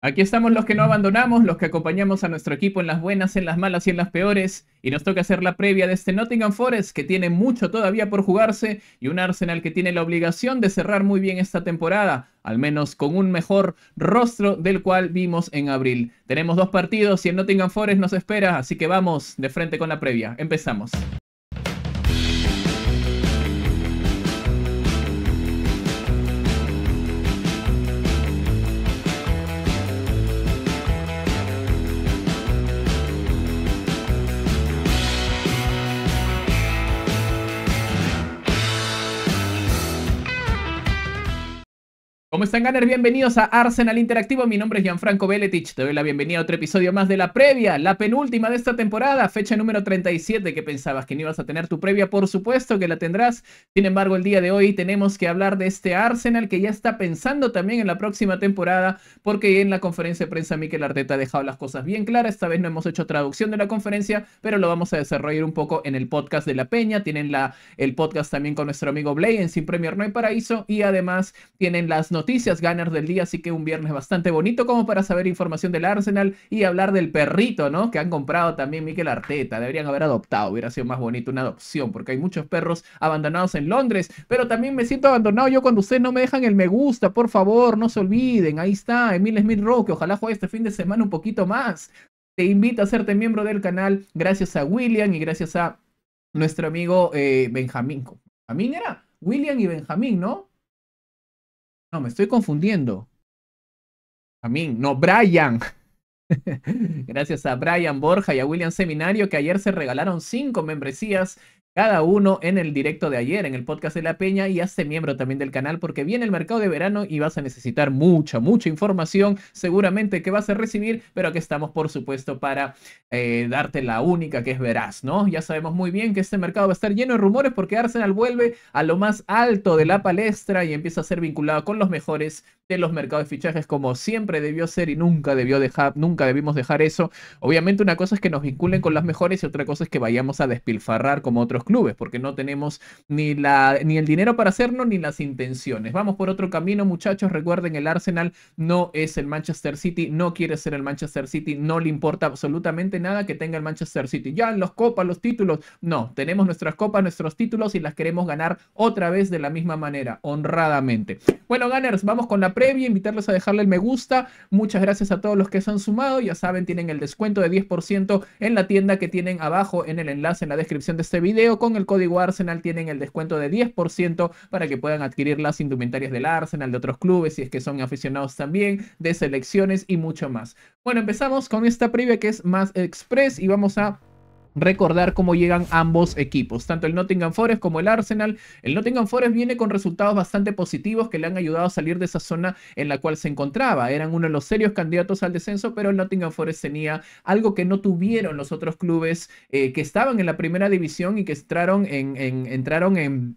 Aquí estamos los que no abandonamos, los que acompañamos a nuestro equipo en las buenas, en las malas y en las peores. Y nos toca hacer la previa de este Nottingham Forest que tiene mucho todavía por jugarse y un Arsenal que tiene la obligación de cerrar muy bien esta temporada, al menos con un mejor rostro del cual vimos en abril. Tenemos dos partidos y el Nottingham Forest nos espera, así que vamos de frente con la previa. Empezamos. ¿Cómo están, Ganner? Bienvenidos a Arsenal Interactivo. Mi nombre es Gianfranco Beletich. Te doy la bienvenida a otro episodio más de la previa, la penúltima de esta temporada, fecha número 37. que pensabas que no ibas a tener tu previa? Por supuesto que la tendrás. Sin embargo, el día de hoy tenemos que hablar de este Arsenal que ya está pensando también en la próxima temporada, porque en la conferencia de prensa Mikel Arteta ha dejado las cosas bien claras. Esta vez no hemos hecho traducción de la conferencia, pero lo vamos a desarrollar un poco en el podcast de La Peña. Tienen el podcast también con nuestro amigo Blay en Sin Premier No hay Paraíso y además tienen las noticias noticias ganas del día, así que un viernes bastante bonito como para saber información del Arsenal y hablar del perrito, ¿no? Que han comprado también Miquel Arteta, deberían haber adoptado, hubiera sido más bonito una adopción, porque hay muchos perros abandonados en Londres, pero también me siento abandonado yo cuando ustedes no me dejan el me gusta, por favor, no se olviden, ahí está, Emil Smith Rowe, ojalá juegue este fin de semana un poquito más. Te invito a hacerte miembro del canal gracias a William y gracias a nuestro amigo eh, Benjamín. ¿Benjamín era? William y Benjamín, ¿no? No, me estoy confundiendo. A mí, no, Brian. Gracias a Brian Borja y a William Seminario que ayer se regalaron cinco membresías cada uno en el directo de ayer, en el podcast de La Peña, y hazte miembro también del canal porque viene el mercado de verano y vas a necesitar mucha, mucha información seguramente que vas a recibir, pero aquí estamos por supuesto para eh, darte la única que es veraz, ¿no? Ya sabemos muy bien que este mercado va a estar lleno de rumores porque Arsenal vuelve a lo más alto de la palestra y empieza a ser vinculado con los mejores de los mercados de fichajes como siempre debió ser y nunca debió dejar, nunca debimos dejar eso. Obviamente una cosa es que nos vinculen con los mejores y otra cosa es que vayamos a despilfarrar como otros clubes, porque no tenemos ni, la, ni el dinero para hacerlo ni las intenciones. Vamos por otro camino, muchachos. Recuerden, el Arsenal no es el Manchester City, no quiere ser el Manchester City, no le importa absolutamente nada que tenga el Manchester City. Ya en los copas, los títulos, no, tenemos nuestras copas, nuestros títulos y las queremos ganar otra vez de la misma manera, honradamente. Bueno, Gunners, vamos con la previa, invitarlos a dejarle el me gusta. Muchas gracias a todos los que se han sumado, ya saben, tienen el descuento de 10% en la tienda que tienen abajo en el enlace en la descripción de este video con el código Arsenal tienen el descuento de 10% para que puedan adquirir las indumentarias del Arsenal, de otros clubes, si es que son aficionados también, de selecciones y mucho más. Bueno, empezamos con esta previa que es más express y vamos a recordar cómo llegan ambos equipos, tanto el Nottingham Forest como el Arsenal. El Nottingham Forest viene con resultados bastante positivos que le han ayudado a salir de esa zona en la cual se encontraba. Eran uno de los serios candidatos al descenso, pero el Nottingham Forest tenía algo que no tuvieron los otros clubes eh, que estaban en la primera división y que entraron en,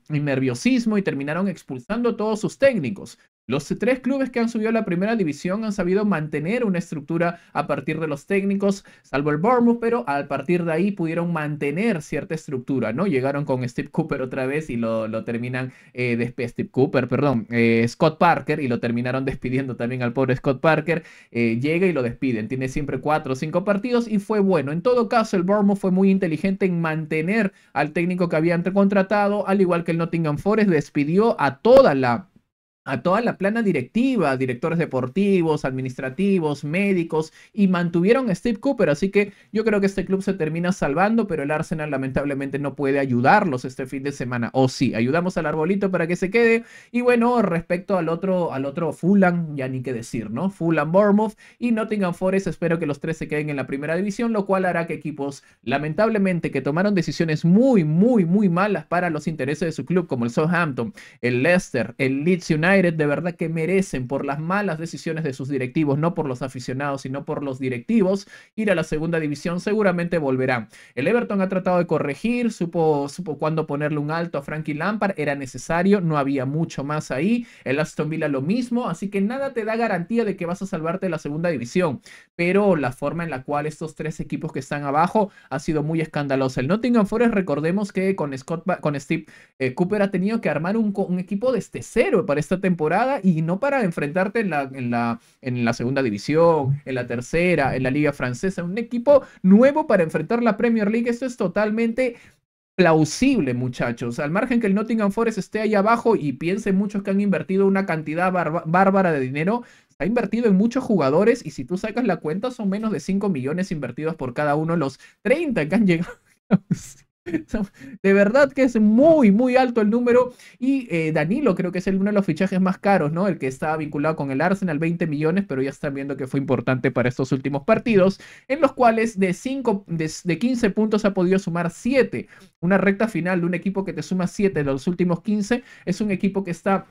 en nerviosismo y terminaron expulsando a todos sus técnicos. Los tres clubes que han subido a la primera división han sabido mantener una estructura a partir de los técnicos, salvo el Bournemouth, pero a partir de ahí pudieron mantener cierta estructura, ¿no? Llegaron con Steve Cooper otra vez y lo, terminan eh, Steve Cooper, perdón, eh, Scott Parker, y lo terminaron despidiendo también al pobre Scott Parker. Eh, llega y lo despiden, tiene siempre cuatro o cinco partidos y fue bueno. En todo caso, el Bournemouth fue muy inteligente en mantener al técnico que habían contratado, al igual que el Nottingham Forest despidió a toda la a toda la plana directiva, directores deportivos, administrativos, médicos, y mantuvieron a Steve Cooper. Así que yo creo que este club se termina salvando, pero el Arsenal lamentablemente no puede ayudarlos este fin de semana. O sí, ayudamos al arbolito para que se quede. Y bueno, respecto al otro, al otro Fulham, ya ni qué decir, ¿no? Fulham, Bournemouth y Nottingham Forest, espero que los tres se queden en la primera división, lo cual hará que equipos lamentablemente que tomaron decisiones muy, muy, muy malas para los intereses de su club, como el Southampton, el Leicester, el Leeds United, de verdad que merecen por las malas decisiones de sus directivos, no por los aficionados, sino por los directivos, ir a la segunda división, seguramente volverán. El Everton ha tratado de corregir, supo, supo cuándo ponerle un alto a Frankie Lampard, era necesario, no había mucho más ahí. El Aston Villa lo mismo, así que nada te da garantía de que vas a salvarte de la segunda división, pero la forma en la cual estos tres equipos que están abajo ha sido muy escandalosa. El Nottingham Forest, recordemos que con, Scott, con Steve eh, Cooper ha tenido que armar un, un equipo desde cero para esta temporada y no para enfrentarte en la, en la, en la segunda división, en la tercera, en la liga francesa, un equipo nuevo para enfrentar la Premier League. Esto es totalmente plausible, muchachos. Al margen que el Nottingham Forest esté ahí abajo y piensen muchos que han invertido una cantidad bárbara de dinero, ha invertido en muchos jugadores y si tú sacas la cuenta son menos de 5 millones invertidos por cada uno de los 30 que han llegado. De verdad que es muy, muy alto el número. Y eh, Danilo creo que es uno de los fichajes más caros, ¿no? El que estaba vinculado con el Arsenal, 20 millones, pero ya están viendo que fue importante para estos últimos partidos, en los cuales de, cinco, de, de 15 puntos ha podido sumar 7. Una recta final de un equipo que te suma 7 de los últimos 15 es un equipo que está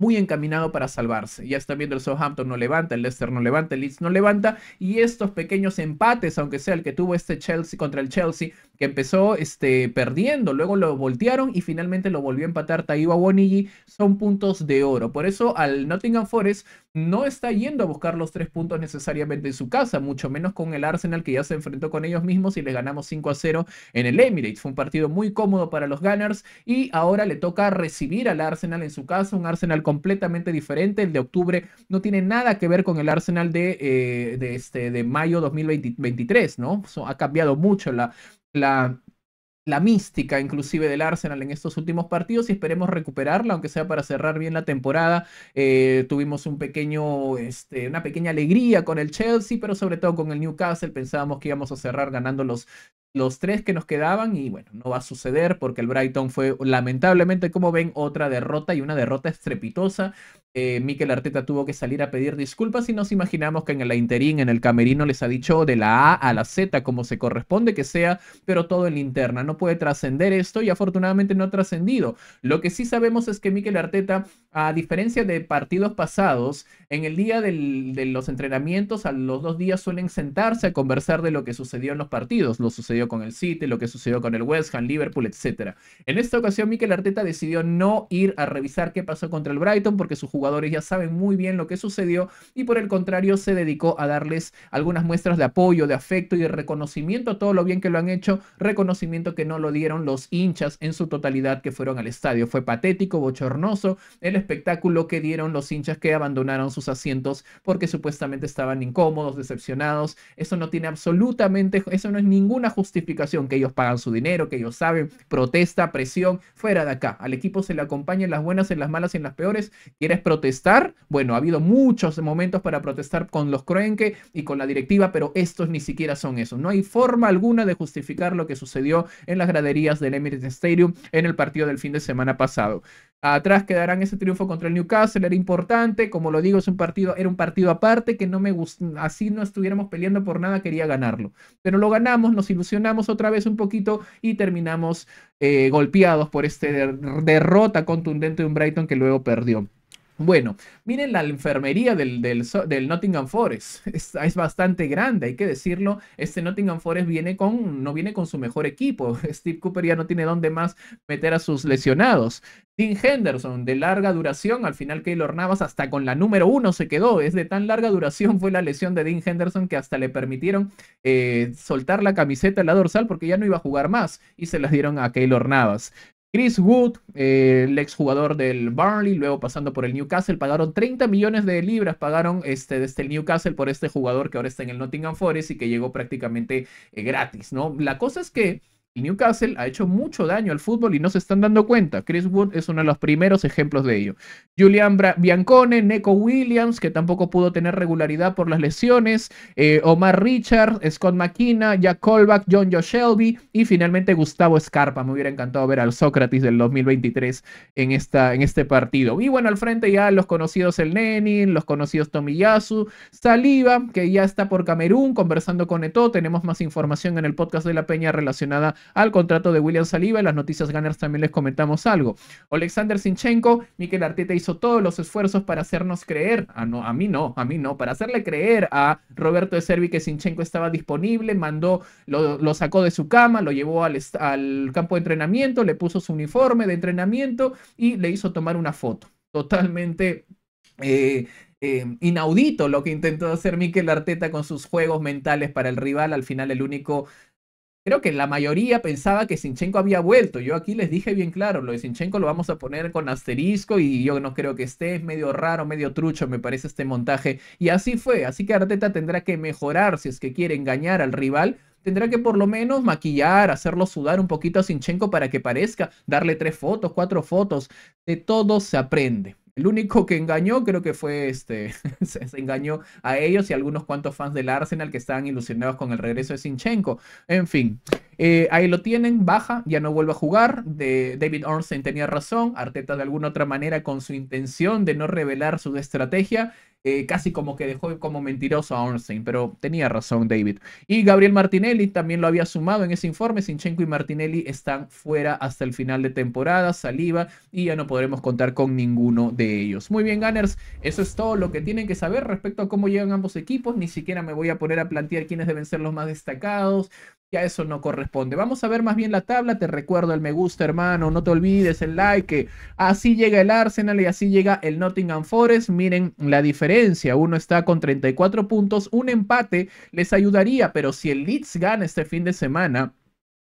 muy encaminado para salvarse. Ya están viendo el Southampton no levanta, el Leicester no levanta, el Leeds no levanta y estos pequeños empates, aunque sea el que tuvo este Chelsea contra el Chelsea, que empezó este, perdiendo, luego lo voltearon y finalmente lo volvió a empatar Taiwa Wonigi, son puntos de oro. Por eso al Nottingham Forest no está yendo a buscar los tres puntos necesariamente en su casa, mucho menos con el Arsenal que ya se enfrentó con ellos mismos y les ganamos 5 a 0 en el Emirates. Fue un partido muy cómodo para los Gunners y ahora le toca recibir al Arsenal en su casa, un Arsenal completamente diferente, el de octubre no tiene nada que ver con el Arsenal de, eh, de, este, de mayo 2023, ¿no? ha cambiado mucho la, la, la mística inclusive del Arsenal en estos últimos partidos y esperemos recuperarla, aunque sea para cerrar bien la temporada. Eh, tuvimos un pequeño, este, una pequeña alegría con el Chelsea, pero sobre todo con el Newcastle. Pensábamos que íbamos a cerrar ganando los, los tres que nos quedaban y bueno, no va a suceder porque el Brighton fue lamentablemente, como ven, otra derrota y una derrota estrepitosa eh, Miquel Arteta tuvo que salir a pedir disculpas y nos imaginamos que en el interín, en el camerino, les ha dicho de la A a la Z, como se corresponde que sea, pero todo en linterna. interna. No puede trascender esto y afortunadamente no ha trascendido. Lo que sí sabemos es que Miquel Arteta, a diferencia de partidos pasados, en el día de los entrenamientos, a los dos días suelen sentarse a conversar de lo que sucedió en los partidos. Lo sucedió con el City, lo que sucedió con el West Ham, Liverpool, etc. En esta ocasión, Miquel Arteta decidió no ir a revisar qué pasó contra el Brighton porque su jugador ya saben muy bien lo que sucedió y por el contrario se dedicó a darles algunas muestras de apoyo, de afecto y de reconocimiento a todo lo bien que lo han hecho, reconocimiento que no lo dieron los hinchas en su totalidad que fueron al estadio. Fue patético, bochornoso el espectáculo que dieron los hinchas que abandonaron sus asientos porque supuestamente estaban incómodos, decepcionados. Eso no tiene absolutamente, eso no es ninguna justificación que ellos pagan su dinero, que ellos saben, protesta, presión, fuera de acá. Al equipo se le acompañan las buenas, en las malas y en las peores. ¿Quieres protestar. Bueno, ha habido muchos momentos para protestar con los Kroenke y con la directiva, pero estos ni siquiera son eso. No hay forma alguna de justificar lo que sucedió en las graderías del Emirates Stadium en el partido del fin de semana pasado. Atrás quedarán ese triunfo contra el Newcastle, era importante, como lo digo, es un partido, era un partido aparte que no me gustó, así no estuviéramos peleando por nada, quería ganarlo. Pero lo ganamos, nos ilusionamos otra vez un poquito y terminamos eh, golpeados por esta derrota contundente de un Brighton que luego perdió. Bueno, miren la enfermería del, del, Nottingham Forest. Es, bastante grande, hay que decirlo. Este Nottingham Forest viene con, no viene con su mejor equipo. Steve Cooper ya no tiene dónde más meter a sus lesionados. Dean Henderson, de larga duración. Al final, Keylor Navas hasta con la número uno se quedó. Es de tan larga duración fue la lesión de Dean Henderson que hasta le permitieron eh, soltar la camiseta, la dorsal, porque ya no iba a jugar más. Y se las dieron a Keylor Navas. Chris Wood, el eh, el exjugador del Burnley, luego pasando por el Newcastle, pagaron 30 millones de libras, pagaron este, desde el Newcastle por este jugador que ahora está en el Nottingham Forest y que llegó prácticamente eh, gratis, ¿no? La cosa es que Newcastle ha hecho mucho daño al fútbol y no se están dando cuenta. Chris Wood es uno de los primeros ejemplos de ello. Julian Biancone, Neko Williams, que tampoco pudo tener regularidad por las lesiones, eh, Omar Richard, Scott Makina, Jack Colback, John Joe Shelby y finalmente Gustavo Scarpa. Me hubiera encantado ver al Sócrates del 2023 en, esta, en este partido. Y bueno, al frente ya los conocidos el Nenin, los conocidos Tomiyasu, Saliba, que ya está por Camerún conversando con Eto. Tenemos más información en el podcast de la Peña relacionada al contrato de William Saliba. En las noticias Gunners también les comentamos algo. Alexander Sinchenko, Mikel Arteta hizo todos los esfuerzos para hacernos creer, ah, no, a mí no, a mí no, para hacerle creer a Roberto de Servi que Sinchenko estaba disponible, mandó, lo, sacó de su cama, lo llevó al, al campo de entrenamiento, le puso su uniforme de entrenamiento y le hizo tomar una foto. Totalmente eh, eh, inaudito lo que intentó hacer Mikel Arteta con sus juegos mentales para el rival. Al final el único creo que la mayoría pensaba que Sinchenko había vuelto. Yo aquí les dije bien claro, lo de Sinchenko lo vamos a poner con asterisco y yo no creo que esté, es medio raro, medio trucho, me parece este montaje. Y así fue, así que Arteta tendrá que mejorar si es que quiere engañar al rival. Tendrá que por lo menos maquillar, hacerlo sudar un poquito a Sinchenko para que parezca, darle tres fotos, cuatro fotos. De todo se aprende. El único que engañó creo que fue este, se, engañó a ellos y a algunos cuantos fans del Arsenal que estaban ilusionados con el regreso de Sinchenko. En fin, eh, ahí lo tienen, baja, ya no vuelve a jugar. David Ornstein tenía razón, Arteta de alguna otra manera con su intención de no revelar su estrategia eh, casi como que dejó como mentiroso a Ornstein, pero tenía razón David. Y Gabriel Martinelli también lo había sumado en ese informe. Sinchenko y Martinelli están fuera hasta el final de temporada, saliva, y ya no podremos contar con ninguno de ellos. Muy bien, Gunners, eso es todo lo que tienen que saber respecto a cómo llegan ambos equipos. Ni siquiera me voy a poner a plantear quiénes deben ser los más destacados, ya eso no corresponde. Vamos a ver más bien la tabla. Te recuerdo el me gusta, hermano. No te olvides el like. así llega el Arsenal y así llega el Nottingham Forest. Miren la diferencia. Uno está con 34 puntos. Un empate les ayudaría, pero si el Leeds gana este fin de semana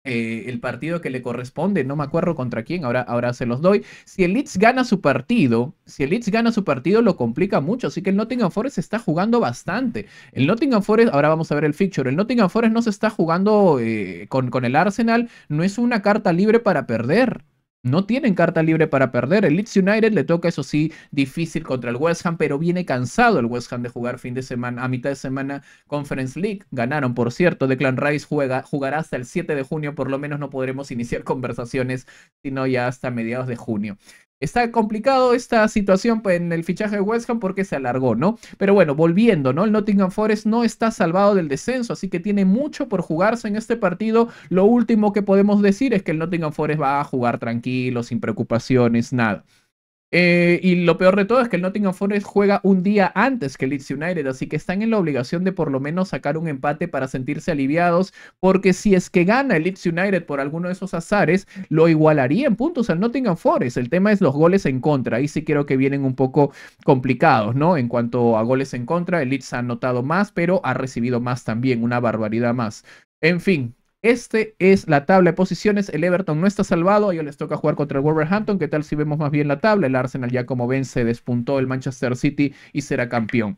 eh, el partido que le corresponde, no me acuerdo contra quién, ahora, ahora se los doy. Si el Leeds gana su partido, si el Leeds gana su partido lo complica mucho, así que el Nottingham Forest está jugando bastante. El Nottingham Forest, ahora vamos a ver el fixture, el Nottingham Forest no se está jugando eh, con, con el Arsenal, no es una carta libre para perder no tienen carta libre para perder. El Leeds United le toca, eso sí, difícil contra el West Ham, pero viene cansado el West Ham de jugar fin de semana, a mitad de semana Conference League. Ganaron, por cierto, Declan Rice juega, jugará hasta el 7 de junio, por lo menos no podremos iniciar conversaciones, sino ya hasta mediados de junio. Está complicado esta situación pues, en el fichaje de West Ham porque se alargó, ¿no? Pero bueno, volviendo, ¿no? El Nottingham Forest no está salvado del descenso, así que tiene mucho por jugarse en este partido. Lo último que podemos decir es que el Nottingham Forest va a jugar tranquilo, sin preocupaciones, nada. Eh, y lo peor de todo es que el Nottingham Forest juega un día antes que el Leeds United, así que están en la obligación de por lo menos sacar un empate para sentirse aliviados, porque si es que gana el Leeds United por alguno de esos azares, lo igualaría en puntos al Nottingham Forest. El tema es los goles en contra, ahí sí creo que vienen un poco complicados, ¿no? En cuanto a goles en contra, el Leeds ha anotado más, pero ha recibido más también, una barbaridad más. En fin, este es la tabla de posiciones. El Everton no está salvado. A ellos les toca jugar contra el Wolverhampton. ¿Qué tal si vemos más bien la tabla? El Arsenal ya como se despuntó el Manchester City y será campeón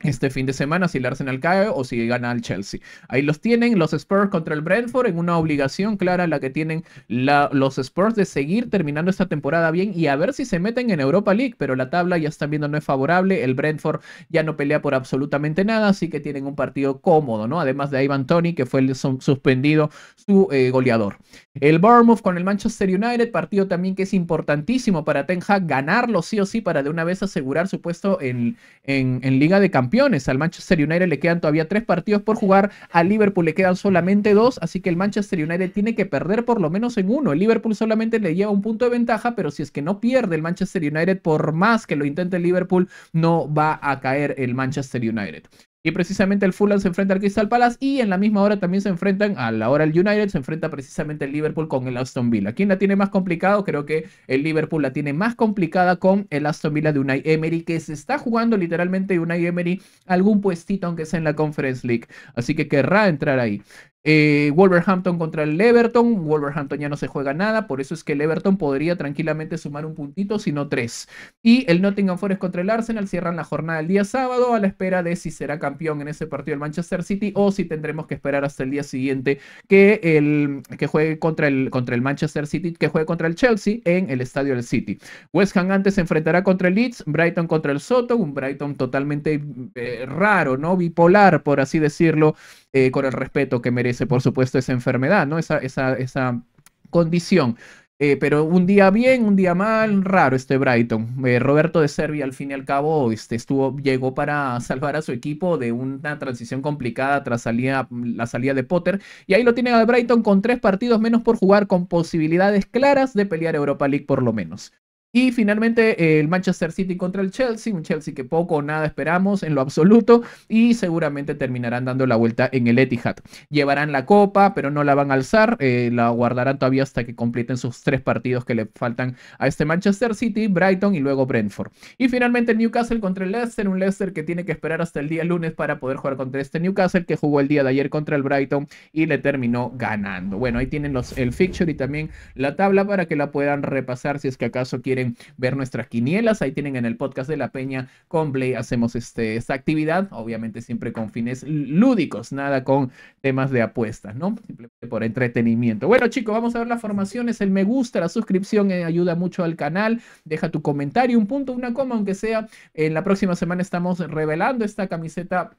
este fin de semana si el Arsenal cae o si gana al Chelsea. Ahí los tienen los Spurs contra el Brentford en una obligación clara la que tienen los Spurs de seguir terminando esta temporada bien y a ver si se meten en Europa League, pero la tabla ya están viendo no es favorable, el Brentford ya no pelea por absolutamente nada, así que tienen un partido cómodo, ¿no? Además de Ivan Tony que fue el suspendido su eh, goleador. El Bournemouth con el Manchester United, partido también que es importantísimo para Ten ganarlo sí o sí para de una vez asegurar su puesto en, en, en Liga de Campeones. Al Manchester United le quedan todavía tres partidos por jugar, al Liverpool le quedan solamente dos, así que el Manchester United tiene que perder por lo menos en uno. El Liverpool solamente le lleva un punto de ventaja, pero si es que no pierde el Manchester United, por más que lo intente el Liverpool, no va a caer el Manchester United. Y precisamente el Fulham se enfrenta al Crystal Palace y en la misma hora también se enfrentan, a la hora el United se enfrenta precisamente el Liverpool con el Aston Villa. ¿Quién la tiene más complicado? Creo que el Liverpool la tiene más complicada con el Aston Villa de Unai Emery, que se está jugando literalmente Unai Emery algún puestito, aunque sea en la Conference League. Así que querrá entrar ahí. Eh, Wolverhampton contra el Everton. Wolverhampton ya no se juega nada, por eso es que el Everton podría tranquilamente sumar un puntito, si no tres. Y el Nottingham Forest contra el Arsenal cierran la jornada el día sábado a la espera de si será campeón en ese partido el Manchester City o si tendremos que esperar hasta el día siguiente que, el, que juegue contra el, contra el Manchester City, que juegue contra el Chelsea en el estadio del City. West Ham antes se enfrentará contra el Leeds, Brighton contra el Soto, un Brighton totalmente eh, raro, ¿no? Bipolar, por así decirlo, eh, con el respeto que merece por supuesto, esa enfermedad, ¿no? Esa, esa, condición. Eh, pero un día bien, un día mal, raro este Brighton. Eh, Roberto de Serbia, al fin y al cabo, este, estuvo, llegó para salvar a su equipo de una transición complicada tras salida, la salida de Potter. Y ahí lo tiene a Brighton con tres partidos menos por jugar, con posibilidades claras de pelear Europa League por lo menos. Y finalmente eh, el Manchester City contra el Chelsea, un Chelsea que poco o nada esperamos en lo absoluto y seguramente terminarán dando la vuelta en el Etihad. Llevarán la copa, pero no la van a alzar, eh, la guardarán todavía hasta que completen sus tres partidos que le faltan a este Manchester City, Brighton y luego Brentford. Y finalmente el Newcastle contra el Leicester, un Leicester que tiene que esperar hasta el día lunes para poder jugar contra este Newcastle que jugó el día de ayer contra el Brighton y le terminó ganando. Bueno, ahí tienen los, el fixture y también la tabla para que la puedan repasar si es que acaso quieren ver nuestras quinielas. Ahí tienen en el podcast de La Peña con Play hacemos este, esta actividad, obviamente siempre con fines lúdicos, nada con temas de apuestas, ¿no? Simplemente por entretenimiento. Bueno, chicos, vamos a ver las formaciones, el me gusta, la suscripción eh, ayuda mucho al canal. Deja tu comentario, un punto, una coma, aunque sea. En la próxima semana estamos revelando esta camiseta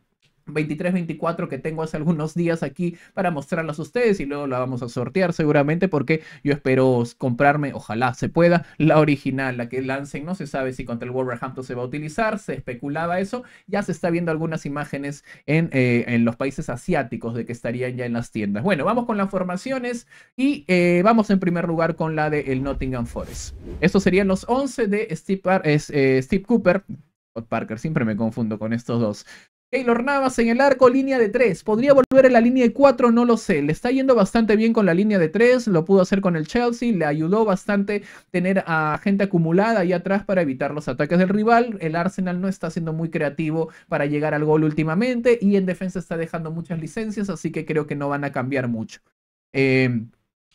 23, 24 que tengo hace algunos días aquí para mostrarlas a ustedes y luego la vamos a sortear seguramente porque yo espero comprarme, ojalá se pueda, la original, la que lancen, no se sabe si contra el Wolverhampton se va a utilizar, se especulaba eso, ya se está viendo algunas imágenes en, eh, en los países asiáticos de que estarían ya en las tiendas. Bueno, vamos con las formaciones y eh, vamos en primer lugar con la de el Nottingham Forest. Estos serían los 11 de Steve, eh, Steve Cooper, Parker, siempre me confundo con estos dos. Keylor Navas en el arco, línea de 3. Podría volver a la línea de 4, no lo sé. Le está yendo bastante bien con la línea de 3, lo pudo hacer con el Chelsea, le ayudó bastante tener a gente acumulada ahí atrás para evitar los ataques del rival. El Arsenal no está siendo muy creativo para llegar al gol últimamente y en defensa está dejando muchas licencias, así que creo que no van a cambiar mucho. Eh,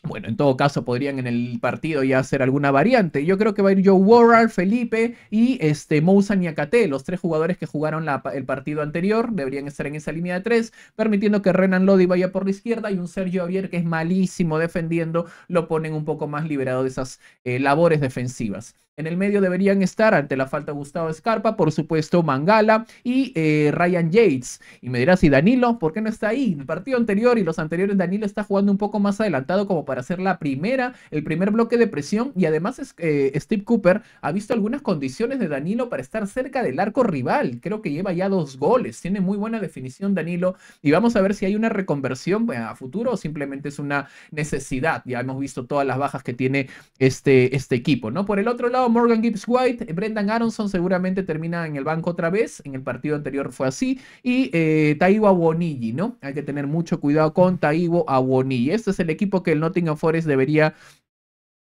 bueno, en todo caso podrían en el partido ya hacer alguna variante. Yo creo que va a ir Joe Warrar, Felipe y este Moussa Niakate, los tres jugadores que jugaron el partido anterior, deberían estar en esa línea de tres, permitiendo que Renan Lodi vaya por la izquierda y un Sergio Javier que es malísimo defendiendo, lo ponen un poco más liberado de esas eh, labores defensivas. En el medio deberían estar, ante la falta Gustavo Scarpa, por supuesto Mangala y eh, Ryan Yates. Y me dirás, ¿y Danilo? ¿Por qué no está ahí? En El partido anterior y los anteriores, Danilo está jugando un poco más adelantado como para hacer la primera, el primer bloque de presión. Y además eh, Steve Cooper ha visto algunas condiciones de Danilo para estar cerca del arco rival. Creo que lleva ya dos goles. Tiene muy buena definición Danilo. Y vamos a ver si hay una reconversión pues, a futuro o simplemente es una necesidad. Ya hemos visto todas las bajas que tiene este, este equipo, ¿no? Por el otro lado, Morgan Gibbs White, eh, Brendan Aronson seguramente termina en el banco otra vez. En el partido anterior fue así. Y eh, Awonigi, ¿no? Hay que tener mucho cuidado con Taibo Awonigi. Este es el equipo que el Nottingham Forest debería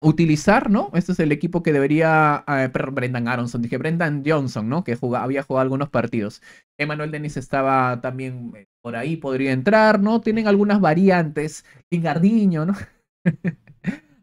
utilizar, ¿no? Este es el equipo que debería. Ah, Brendan Aronson, dije Brendan Johnson, ¿no? Que había jugado algunos partidos. Emanuel Dennis estaba también eh, por ahí, podría entrar, ¿no? Tienen algunas variantes. Gardiño, ¿no?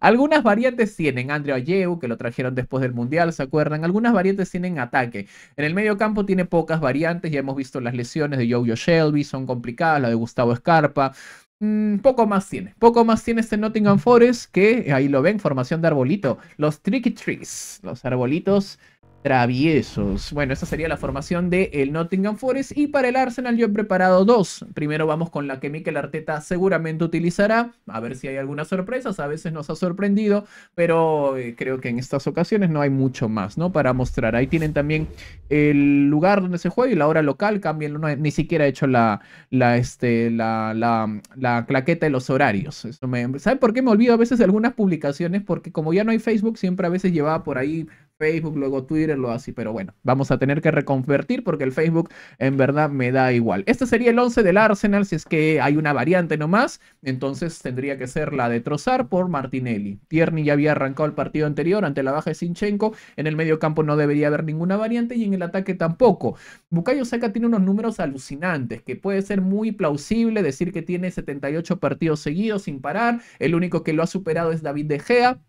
Algunas variantes tienen Andrea Ayew, que lo trajeron después del Mundial, ¿se acuerdan? Algunas variantes tienen ataque. En el medio campo tiene pocas variantes, ya hemos visto las lesiones de Jojo Shelby, son complicadas, la de Gustavo Escarpa. Mm, poco más tiene, poco más tiene este Nottingham Forest que ahí lo ven, formación de arbolito, los Tricky Trees, los arbolitos traviesos. Bueno, esa sería la formación de el Nottingham Forest. Y para el Arsenal yo he preparado dos. Primero vamos con la que Mikel Arteta seguramente utilizará. A ver si hay algunas sorpresas. A veces nos ha sorprendido, pero eh, creo que en estas ocasiones no hay mucho más, ¿no? Para mostrar. Ahí tienen también el lugar donde se juega y la hora local. Cambien, no, ni siquiera he hecho la, la, este, la, la, la claqueta de los horarios. Eso me, ¿Sabe por qué me olvido a veces de algunas publicaciones? Porque como ya no hay Facebook, siempre a veces llevaba por ahí Facebook, luego Twitter, lo así, pero bueno, vamos a tener que reconvertir porque el Facebook en verdad me da igual. Este sería el 11 del Arsenal, si es que hay una variante nomás, entonces tendría que ser la de Trozar por Martinelli. Tierney ya había arrancado el partido anterior ante la baja de Sinchenko, en el medio campo no debería haber ninguna variante y en el ataque tampoco. Bukayo Saka tiene unos números alucinantes, que puede ser muy plausible decir que tiene 78 partidos seguidos sin parar, el único que lo ha superado es David De Gea,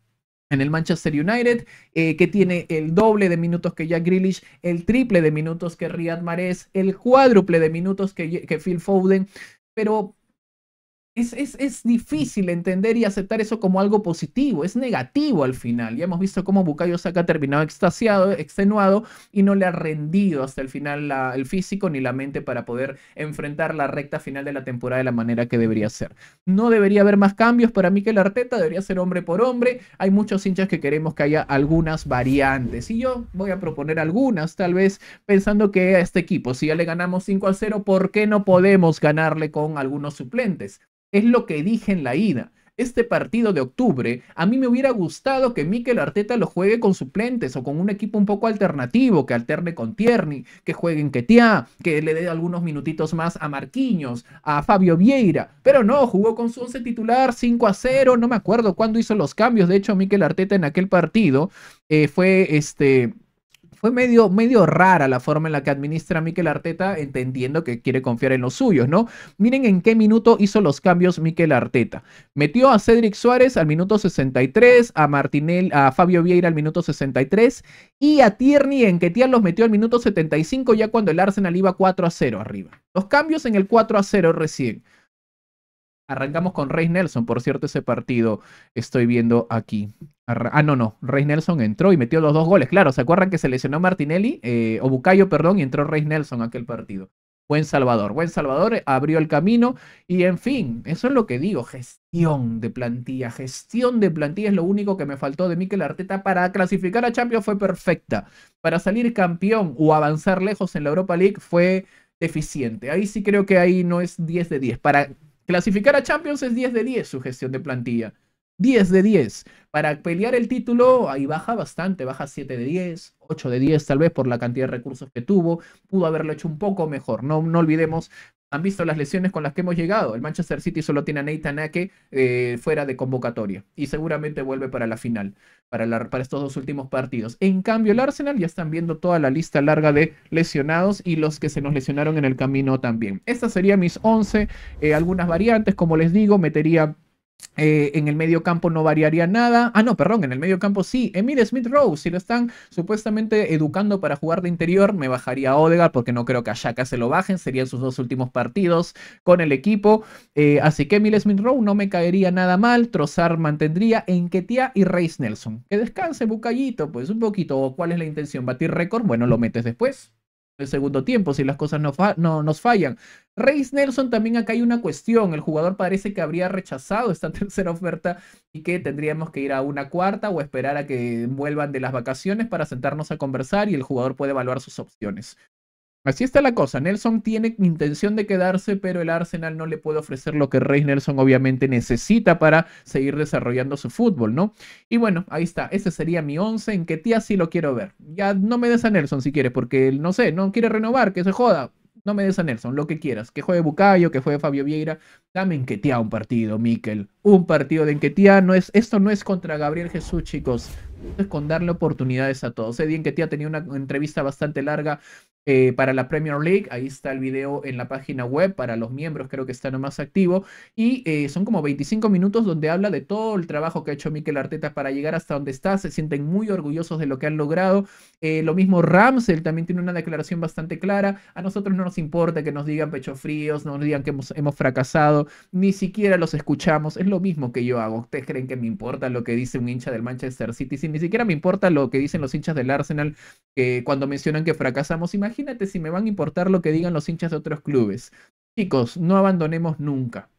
en el Manchester United, eh, que tiene el doble de minutos que Jack Grealish, el triple de minutos que Riyad Mahrez, el cuádruple de minutos que, que Phil Foden, pero es, difícil entender y aceptar eso como algo positivo, es negativo al final. Ya hemos visto cómo Bukayo saca ha terminado extasiado, extenuado y no le ha rendido hasta el final el físico ni la mente para poder enfrentar la recta final de la temporada de la manera que debería ser. No debería haber más cambios para mí Arteta, debería ser hombre por hombre. Hay muchos hinchas que queremos que haya algunas variantes y yo voy a proponer algunas, tal vez pensando que a este equipo, si ya le ganamos 5 a 0, ¿por qué no podemos ganarle con algunos suplentes? Es lo que dije en la ida. Este partido de octubre, a mí me hubiera gustado que Mikel Arteta lo juegue con suplentes o con un equipo un poco alternativo, que alterne con Tierney, que juegue en Ketia, que le dé algunos minutitos más a Marquinhos, a Fabio Vieira. Pero no, jugó con su once titular 5 a 0. No me acuerdo cuándo hizo los cambios. De hecho, Mikel Arteta en aquel partido eh, fue este fue medio, medio rara la forma en la que administra Miquel Arteta, entendiendo que quiere confiar en los suyos, ¿no? Miren en qué minuto hizo los cambios Miquel Arteta. Metió a Cedric Suárez al minuto 63, a Martinel, a Fabio Vieira al minuto 63 y a Tierney en que Tierney los metió al minuto 75 ya cuando el Arsenal iba 4 a 0 arriba. Los cambios en el 4 a 0 recién. Arrancamos con Rey Nelson, por cierto, ese partido estoy viendo aquí. ah, no, no, Rey Nelson entró y metió los dos goles, claro, ¿se acuerdan que se lesionó Martinelli, eh, o Bucayo, perdón, y entró Rey Nelson aquel partido? Buen Salvador, buen Salvador eh, abrió el camino y en fin, eso es lo que digo, gestión de plantilla, gestión de plantilla es lo único que me faltó de Mikel Arteta para clasificar a Champions fue perfecta, para salir campeón o avanzar lejos en la Europa League fue deficiente, ahí sí creo que ahí no es 10 de 10, para Clasificar a Champions es 10 de 10 su gestión de plantilla. 10 de 10. Para pelear el título, ahí baja bastante, baja 7 de 10, 8 de 10 tal vez por la cantidad de recursos que tuvo. Pudo haberlo hecho un poco mejor. No, no olvidemos han visto las lesiones con las que hemos llegado. El Manchester City solo tiene a Nathan eh, fuera de convocatoria y seguramente vuelve para la final, para, estos dos últimos partidos. En cambio, el Arsenal ya están viendo toda la lista larga de lesionados y los que se nos lesionaron en el camino también. Estas serían mis 11, eh, algunas variantes, como les digo, metería eh, en el medio campo no variaría nada. Ah, no, perdón, en el medio campo sí. Emil Smith rowe si lo están supuestamente educando para jugar de interior, me bajaría a Odegaard porque no creo que a Shaka se lo bajen. Serían sus dos últimos partidos con el equipo. Eh, así que Emil Smith rowe no me caería nada mal. Trozar mantendría en y Reis Nelson. Que descanse, bucallito. pues un poquito. ¿Cuál es la intención? ¿Batir récord? Bueno, lo metes después el segundo tiempo si las cosas no, no nos fallan. Reis Nelson también acá hay una cuestión, el jugador parece que habría rechazado esta tercera oferta y que tendríamos que ir a una cuarta o esperar a que vuelvan de las vacaciones para sentarnos a conversar y el jugador puede evaluar sus opciones. Así está la cosa. Nelson tiene intención de quedarse, pero el Arsenal no le puede ofrecer lo que Rey Nelson obviamente necesita para seguir desarrollando su fútbol, ¿no? Y bueno, ahí está. Ese sería mi 11 en que tía sí lo quiero ver. Ya no me des a Nelson si quieres, porque él, no sé, no quiere renovar, que se joda. No me des a Nelson, lo que quieras. Que juegue Bucayo, que juegue Fabio Vieira. Dame Enquetía un partido, Miquel. Un partido de Enquetía. No es, esto no es contra Gabriel Jesús, chicos es con darle oportunidades a todos. Eddie que tía tenía una entrevista bastante larga eh, para la Premier League. Ahí está el video en la página web para los miembros, creo que está nomás más activo. Y eh, son como 25 minutos donde habla de todo el trabajo que ha hecho Mikel Arteta para llegar hasta donde está. Se sienten muy orgullosos de lo que han logrado. Eh, lo mismo Ramsel también tiene una declaración bastante clara. A nosotros no nos importa que nos digan pecho fríos, no nos digan que hemos, fracasado, ni siquiera los escuchamos. Es lo mismo que yo hago. ¿Ustedes creen que me importa lo que dice un hincha del Manchester City? Si ni siquiera me importa lo que dicen los hinchas del Arsenal cuando mencionan que fracasamos, imagínense imagínate si me van a importar lo que digan los hinchas de otros clubes. Chicos, no abandonemos nunca.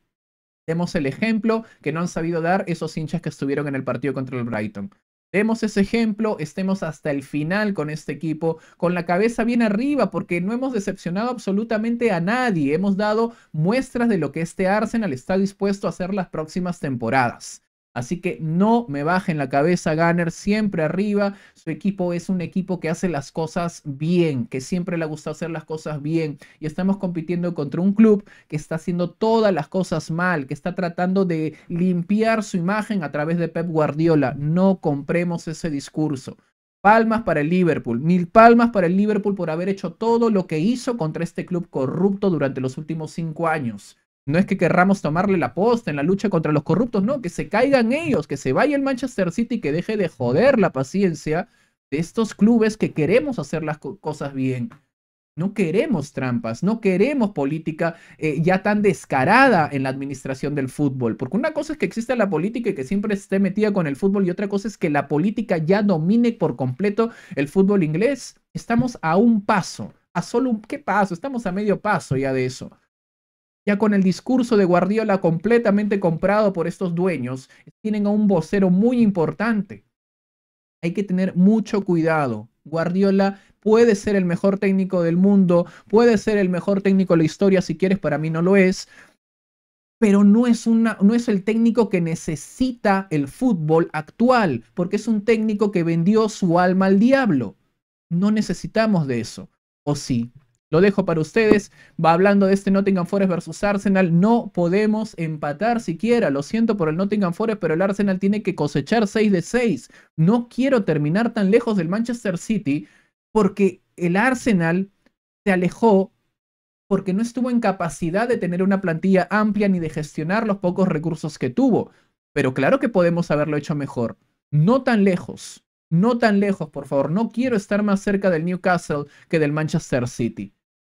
Demos el ejemplo que no han sabido dar esos hinchas que estuvieron en el partido contra el Brighton. Demos ese ejemplo, estemos hasta el final con este equipo, con la cabeza bien arriba, porque no hemos decepcionado absolutamente a nadie. Hemos dado muestras de lo que este Arsenal está dispuesto a hacer las próximas temporadas. Así que no me bajen la cabeza, Gunner, siempre arriba. Su equipo es un equipo que hace las cosas bien, que siempre le gusta hacer las cosas bien. Y estamos compitiendo contra un club que está haciendo todas las cosas mal, que está tratando de limpiar su imagen a través de Pep Guardiola. No compremos ese discurso. Palmas para el Liverpool, mil palmas para el Liverpool por haber hecho todo lo que hizo contra este club corrupto durante los últimos cinco años. No es que querramos tomarle la posta en la lucha contra los corruptos, no, que se caigan ellos, que se vaya el Manchester City, y que deje de joder la paciencia de estos clubes que queremos hacer las cosas bien. No queremos trampas, no queremos política eh, ya tan descarada en la administración del fútbol, porque una cosa es que exista la política y que siempre esté metida con el fútbol y otra cosa es que la política ya domine por completo el fútbol inglés. Estamos a un paso, a solo un... ¿Qué paso? Estamos a medio paso ya de eso ya con el discurso de Guardiola completamente comprado por estos dueños, tienen a un vocero muy importante. Hay que tener mucho cuidado. Guardiola puede ser el mejor técnico del mundo, puede ser el mejor técnico de la historia si quieres, para mí no lo es, pero no es, una, no es el técnico que necesita el fútbol actual, porque es un técnico que vendió su alma al diablo. No necesitamos de eso, ¿o sí? Lo dejo para ustedes. Va hablando de este Nottingham Forest versus Arsenal. No podemos empatar siquiera. Lo siento por el Nottingham Forest, pero el Arsenal tiene que cosechar 6 de 6. No quiero terminar tan lejos del Manchester City porque el Arsenal se alejó porque no estuvo en capacidad de tener una plantilla amplia ni de gestionar los pocos recursos que tuvo. Pero claro que podemos haberlo hecho mejor. No tan lejos. No tan lejos, por favor. No quiero estar más cerca del Newcastle que del Manchester City.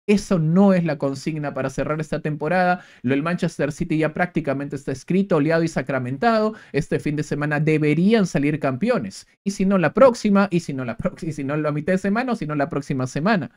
Eso no es la consigna para cerrar esta temporada. Lo del Manchester City ya prácticamente está escrito, oleado y sacramentado. Este fin de semana deberían salir campeones. Y si no la próxima, y si no la próxima, y si no la mitad de semana, o si no la próxima semana.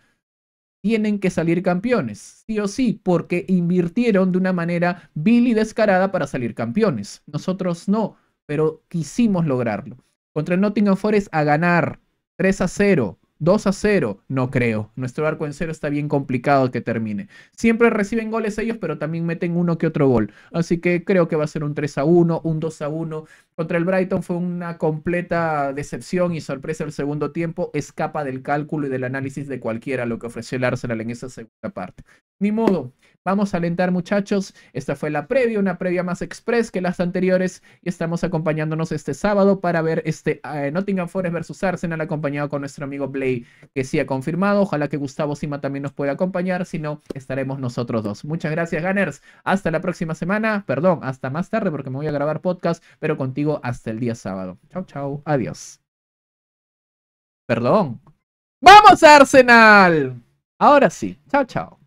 Tienen que salir campeones, sí o sí, porque invirtieron de una manera vil y descarada para salir campeones. Nosotros no, pero quisimos lograrlo. Contra el Nottingham Forest a ganar 3 a 0. 2 a 0, no creo. Nuestro arco en cero está bien complicado que termine. Siempre reciben goles ellos, pero también meten uno que otro gol. Así que creo que va a ser un 3 a 1, un 2 a 1. Contra el Brighton fue una completa decepción y sorpresa el segundo tiempo. Escapa del cálculo y del análisis de cualquiera lo que ofreció el Arsenal en esa segunda parte. Ni modo, Vamos a alentar muchachos. Esta fue la previa, una previa más express que las anteriores y estamos acompañándonos este sábado para ver este eh, Nottingham Forest versus Arsenal acompañado con nuestro amigo Blay que sí ha confirmado. Ojalá que Gustavo Sima también nos pueda acompañar, si no estaremos nosotros dos. Muchas gracias Gunners. Hasta la próxima semana, perdón, hasta más tarde porque me voy a grabar podcast, pero contigo hasta el día sábado. Chau chao. Adiós. Perdón. Vamos Arsenal. Ahora sí. Chao, chao.